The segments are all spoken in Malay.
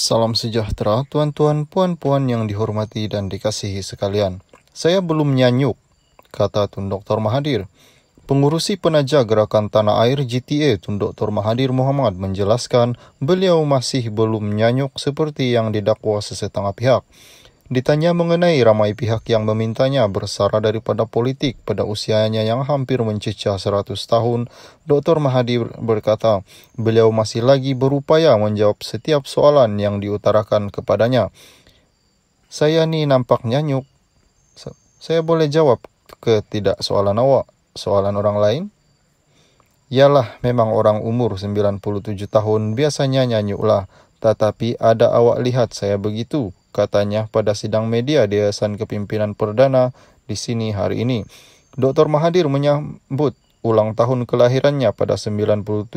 Salam sejahtera tuan-tuan, puan-puan yang dihormati dan dikasihi sekalian. Saya belum nyanyuk, kata Tun Dr. Mahathir. Pengurusi Penaja Gerakan Tanah Air GTA Tun Dr. Mahathir Mohamad menjelaskan beliau masih belum nyanyuk seperti yang didakwa sesetengah pihak. Ditanya mengenai ramai pihak yang memintanya bersara daripada politik pada usianya yang hampir mencecah 100 tahun, Dr. Mahadi berkata, beliau masih lagi berupaya menjawab setiap soalan yang diutarakan kepadanya. Saya ni nampak nyanyuk. Saya boleh jawab ke tidak soalan awak, soalan orang lain? Yalah, memang orang umur 97 tahun biasanya nyanyuklah. Tetapi ada awak lihat saya begitu katanya pada sidang media di Yayasan Kepimpinan Perdana di sini hari ini. Dr. Mahathir menyambut ulang tahun kelahirannya pada 97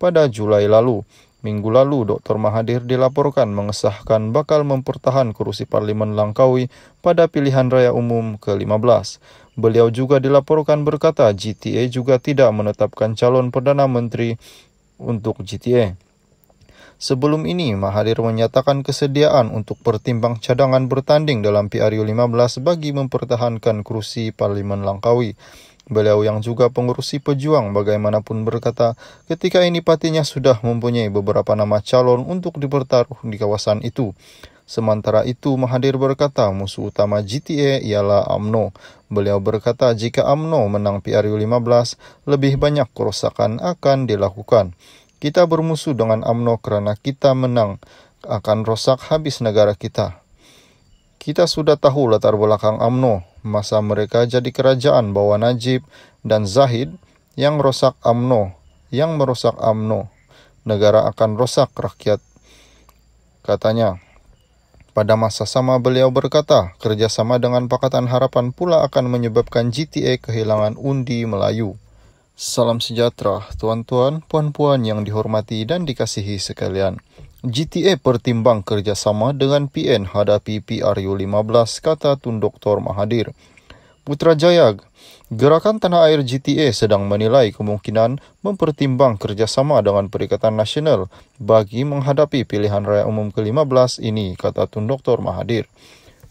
pada Julai lalu. Minggu lalu, Dr. Mahathir dilaporkan mengesahkan bakal mempertahan kursi Parlimen Langkawi pada pilihan raya umum ke-15. Beliau juga dilaporkan berkata GTA juga tidak menetapkan calon Perdana Menteri untuk GTA. Sebelum ini, Mahathir menyatakan kesediaan untuk pertimbang cadangan bertanding dalam PRU15 bagi mempertahankan kerusi Parlimen Langkawi. Beliau yang juga pengurusi pejuang bagaimanapun berkata, ketika ini patinya sudah mempunyai beberapa nama calon untuk dipertaruh di kawasan itu. Sementara itu, Mahathir berkata musuh utama GTA ialah AMNO. Beliau berkata jika AMNO menang PRU15, lebih banyak kerusakan akan dilakukan. Kita bermusuh dengan UMNO kerana kita menang akan rosak habis negara kita. Kita sudah tahu latar belakang UMNO masa mereka jadi kerajaan bawa Najib dan Zahid yang rosak UMNO, yang merosak UMNO. Negara akan rosak rakyat. Katanya, pada masa sama beliau berkata, kerjasama dengan Pakatan Harapan pula akan menyebabkan GTA kehilangan undi Melayu. Salam sejahtera tuan-tuan, puan-puan yang dihormati dan dikasihi sekalian. GTA pertimbang kerjasama dengan PN hadapi PRU15 kata Tun Dr Mahathir. Putrajaya Gerakan Tanah Air GTA sedang menilai kemungkinan mempertimbang kerjasama dengan Perikatan Nasional bagi menghadapi pilihan raya umum ke-15 ini kata Tun Dr Mahathir.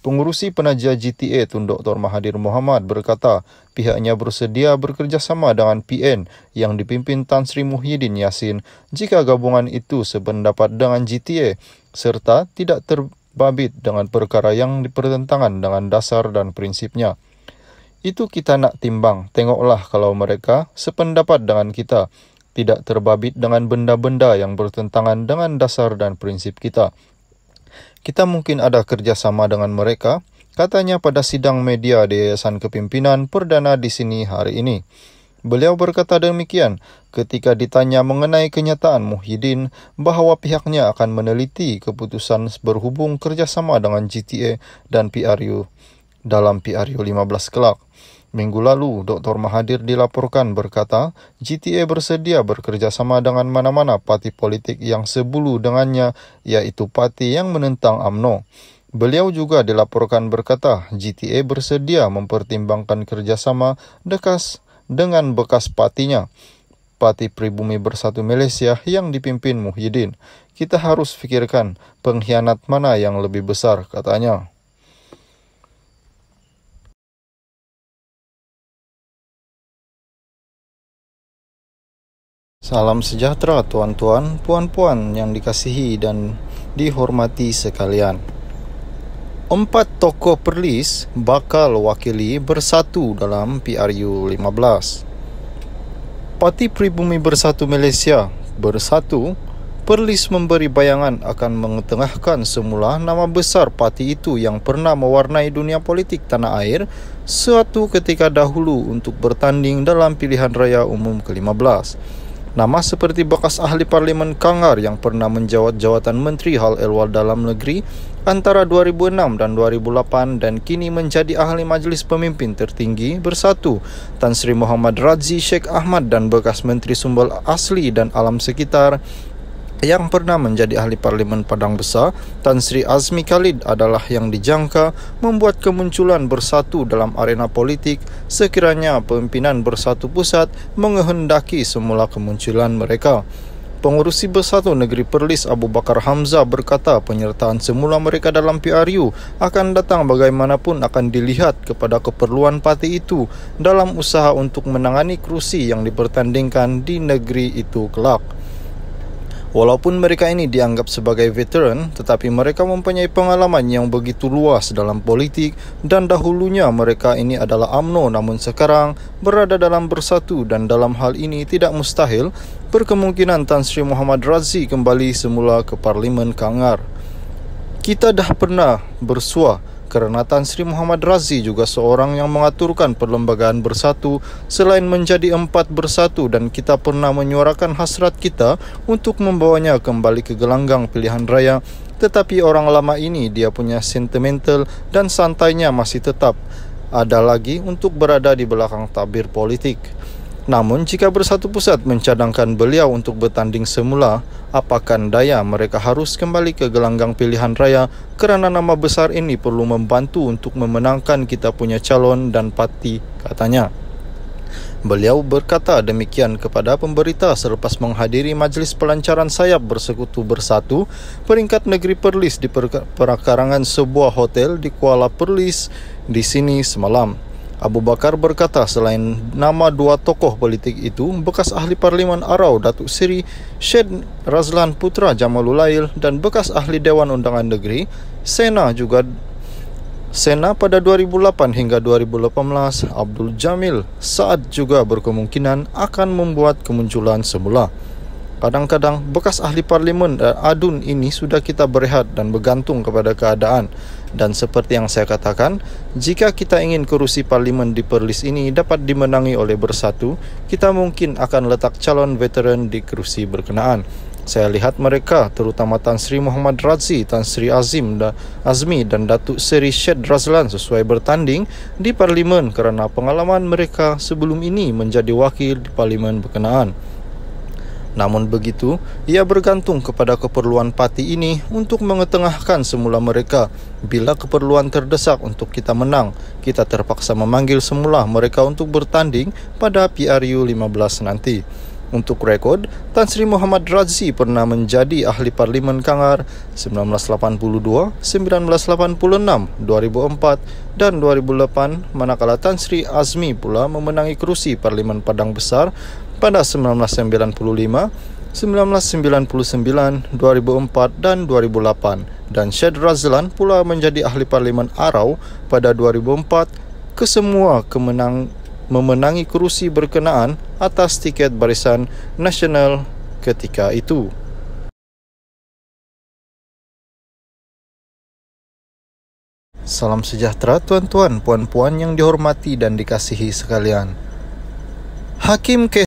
Pengurusi Penaja GTA Tun Dr. Mahathir Mohamad berkata pihaknya bersedia bekerjasama dengan PN yang dipimpin Tan Sri Muhyiddin Yassin jika gabungan itu sependapat dengan GTA serta tidak terbabit dengan perkara yang dipertentangan dengan dasar dan prinsipnya. Itu kita nak timbang, tengoklah kalau mereka sependapat dengan kita, tidak terbabit dengan benda-benda yang bertentangan dengan dasar dan prinsip kita, kita mungkin ada kerjasama dengan mereka, katanya pada sidang media di Yayasan Kepimpinan Perdana di sini hari ini. Beliau berkata demikian ketika ditanya mengenai kenyataan Muhyiddin bahawa pihaknya akan meneliti keputusan berhubung kerjasama dengan GTA dan PRU dalam PRU 15 kelak. Minggu lalu, Dr. Mahathir dilaporkan berkata, GTA bersedia bekerjasama dengan mana-mana parti politik yang sebulu dengannya, iaitu parti yang menentang AMNO. Beliau juga dilaporkan berkata, GTA bersedia mempertimbangkan kerjasama dekas dengan bekas partinya, Parti Pribumi Bersatu Malaysia yang dipimpin Muhyiddin. Kita harus fikirkan pengkhianat mana yang lebih besar, katanya. Salam sejahtera tuan-tuan, puan-puan yang dikasihi dan dihormati sekalian. Empat tokoh Perlis bakal wakili bersatu dalam PRU 15. Parti Pribumi Bersatu Malaysia Bersatu Perlis memberi bayangan akan mengetengahkan semula nama besar parti itu yang pernah mewarnai dunia politik tanah air suatu ketika dahulu untuk bertanding dalam pilihan raya umum ke-15. Nama seperti bekas ahli parlimen Kangar yang pernah menjawat jawatan Menteri Hal Ehwal Dalam Negeri antara 2006 dan 2008 dan kini menjadi ahli majlis pemimpin tertinggi bersatu Tan Sri Muhammad Razi Sheikh Ahmad dan bekas Menteri Sumbal Asli dan Alam Sekitar yang pernah menjadi ahli parlimen Padang Besar, Tan Sri Azmi Khalid adalah yang dijangka membuat kemunculan bersatu dalam arena politik sekiranya pemimpinan bersatu pusat menghendaki semula kemunculan mereka. Pengurusi Bersatu Negeri Perlis Abu Bakar Hamzah berkata penyertaan semula mereka dalam PRU akan datang bagaimanapun akan dilihat kepada keperluan parti itu dalam usaha untuk menangani kerusi yang dipertandingkan di negeri itu kelak. Walaupun mereka ini dianggap sebagai veteran, tetapi mereka mempunyai pengalaman yang begitu luas dalam politik dan dahulunya mereka ini adalah AMNO namun sekarang berada dalam bersatu dan dalam hal ini tidak mustahil berkemungkinan Tan Sri Muhammad Razi kembali semula ke Parlimen Kangar. Kita dah pernah bersuah kerana Tan Sri Muhammad Razi juga seorang yang mengaturkan perlembagaan bersatu selain menjadi empat bersatu dan kita pernah menyuarakan hasrat kita untuk membawanya kembali ke gelanggang pilihan raya tetapi orang lama ini dia punya sentimental dan santainya masih tetap ada lagi untuk berada di belakang tabir politik. Namun jika Bersatu Pusat mencadangkan beliau untuk bertanding semula, apakah daya mereka harus kembali ke gelanggang pilihan raya kerana nama besar ini perlu membantu untuk memenangkan kita punya calon dan parti, katanya. Beliau berkata demikian kepada pemberita selepas menghadiri majlis pelancaran sayap bersekutu bersatu peringkat negeri Perlis di perakarangan sebuah hotel di Kuala Perlis di sini semalam. Abu Bakar berkata selain nama dua tokoh politik itu, bekas ahli Parlimen Arau Datuk Seri Syed Razlan Putra Jamalulail dan bekas ahli Dewan Undangan Negeri, Sena juga Sena pada 2008 hingga 2018, Abdul Jamil Saad juga berkemungkinan akan membuat kemunculan semula. Kadang-kadang bekas ahli parlimen dan adun ini sudah kita berehat dan bergantung kepada keadaan. Dan seperti yang saya katakan, jika kita ingin kerusi parlimen di Perlis ini dapat dimenangi oleh bersatu, kita mungkin akan letak calon veteran di kerusi berkenaan. Saya lihat mereka terutama Tan Sri Muhammad Razi, Tan Sri Azim dan Azmi dan Datuk Seri Syed Razlan sesuai bertanding di parlimen kerana pengalaman mereka sebelum ini menjadi wakil di parlimen berkenaan. Namun begitu, ia bergantung kepada keperluan parti ini untuk mengetengahkan semula mereka. Bila keperluan terdesak untuk kita menang, kita terpaksa memanggil semula mereka untuk bertanding pada PRU 15 nanti. Untuk rekod, Tan Sri Muhammad Razzi pernah menjadi Ahli Parlimen Kangar 1982, 1986, 2004 dan 2008 manakala Tan Sri Azmi pula memenangi kerusi Parlimen Padang Besar pada 1995, 1999, 2004 dan 2008 dan Syed Razlan pula menjadi Ahli Parlimen Arau pada 2004 kesemua kemenang memenangi kerusi berkenaan atas tiket Barisan Nasional ketika itu. Salam sejahtera tuan-tuan, puan-puan yang dihormati dan dikasihi sekalian. Hakim ke